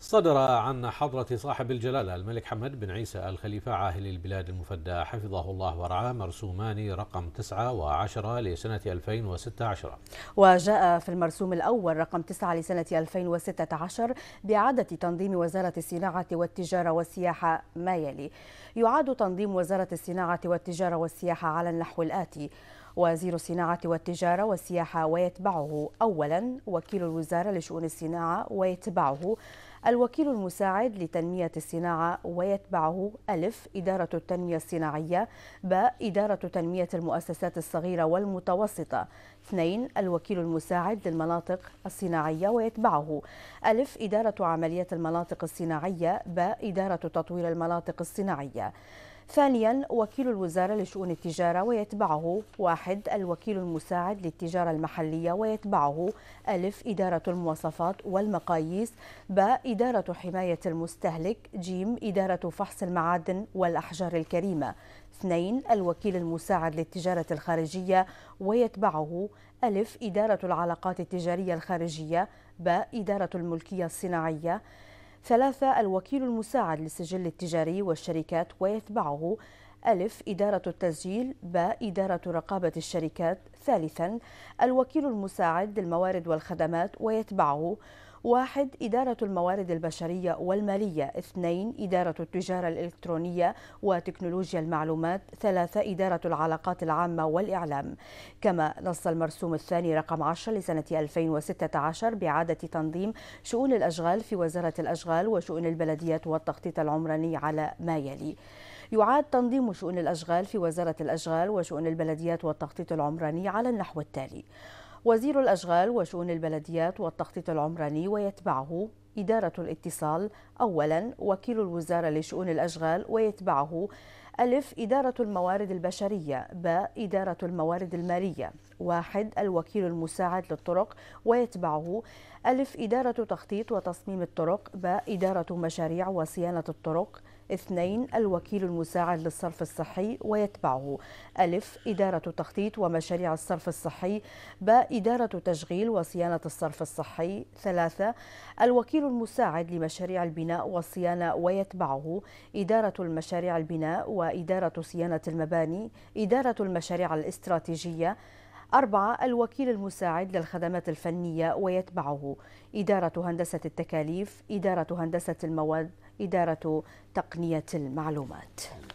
صدر عن حضرة صاحب الجلالة الملك حمد بن عيسى الخليفة عاهل البلاد المفدى حفظه الله ورعاه مرسومان رقم 9 و10 لسنة 2016 وجاء في المرسوم الأول رقم 9 لسنة 2016 بإعادة تنظيم وزارة الصناعة والتجارة والسياحة ما يلي يعاد تنظيم وزارة الصناعة والتجارة والسياحة على النحو الآتي وزير الصناعة والتجارة والسياحة ويتبعه أولا وكيل الوزارة لشؤون الصناعة ويتبعه الوكيل المساعد لتنمية الصناعة ويتبعه ألف إدارة التنمية الصناعية ب إدارة تنمية المؤسسات الصغيرة والمتوسطة اثنين الوكيل المساعد للمناطق الصناعية ويتبعه ألف إدارة عمليات المناطق الصناعية ب إدارة تطوير المناطق الصناعية ثانيا وكيل الوزارة لشؤون التجارة ويتبعه واحد الوكيل المساعد للتجارة المحلية ويتبعه ألف إدارة المواصفات والمقاييس باء إدارة حماية المستهلك جيم إدارة فحص المعادن والأحجار الكريمة اثنين الوكيل المساعد للتجارة الخارجية ويتبعه ألف إدارة العلاقات التجارية الخارجية باء إدارة الملكية الصناعية ثلاثة الوكيل المساعد للسجل التجاري والشركات ويتبعه ألف إدارة التسجيل ب إدارة رقابة الشركات ثالثا الوكيل المساعد للموارد والخدمات ويتبعه واحد إدارة الموارد البشرية والمالية اثنين إدارة التجارة الإلكترونية وتكنولوجيا المعلومات ثلاثة إدارة العلاقات العامة والإعلام كما نص المرسوم الثاني رقم 10 لسنة 2016 بإعادة تنظيم شؤون الأشغال في وزارة الأشغال وشؤون البلديات والتخطيط العمراني على ما يلي يعاد تنظيم شؤون الأشغال في وزارة الأشغال وشؤون البلديات والتخطيط العمراني على النحو التالي وزير الأشغال وشؤون البلديات والتخطيط العمراني ويتبعه إدارة الاتصال أولا وكيل الوزارة لشؤون الأشغال ويتبعه ألف إدارة الموارد البشرية باء إدارة الموارد المالية واحد الوكيل المساعد للطرق ويتبعه ألف إدارة تخطيط وتصميم الطرق باء إدارة مشاريع وصيانة الطرق اثنين الوكيل المساعد للصرف الصحي ويتبعه ألف إدارة تخطيط ومشاريع الصرف الصحي باء إدارة تشغيل وصيانة الصرف الصحي ثلاثة الوكيل المساعد لمشاريع البناء والصيانة ويتبعه إدارة المشاريع البناء و وإدارة صيانة المباني إدارة المشاريع الاستراتيجية أربعة الوكيل المساعد للخدمات الفنية ويتبعه إدارة هندسة التكاليف إدارة هندسة المواد إدارة تقنية المعلومات